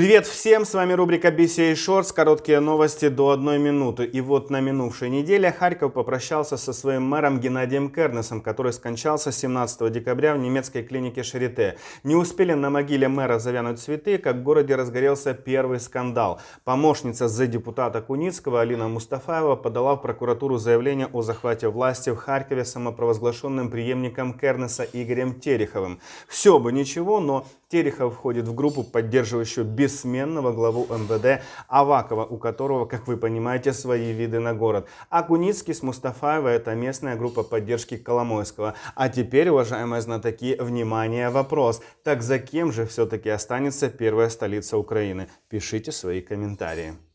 Привет всем, с вами рубрика BCA Shorts, короткие новости до одной минуты. И вот на минувшей неделе Харьков попрощался со своим мэром Геннадием Кернесом, который скончался 17 декабря в немецкой клинике Шарите. Не успели на могиле мэра завянуть цветы, как в городе разгорелся первый скандал. Помощница за депутата Куницкого Алина Мустафаева подала в прокуратуру заявление о захвате власти в Харькове самопровозглашенным преемником Кернеса Игорем Тереховым. Все бы ничего, но Терехов входит в группу, поддерживающую бессменного главу МВД Авакова, у которого, как вы понимаете, свои виды на город. А Куницкий с Мустафаева – это местная группа поддержки Коломойского. А теперь, уважаемые знатоки, внимание, вопрос. Так за кем же все-таки останется первая столица Украины? Пишите свои комментарии.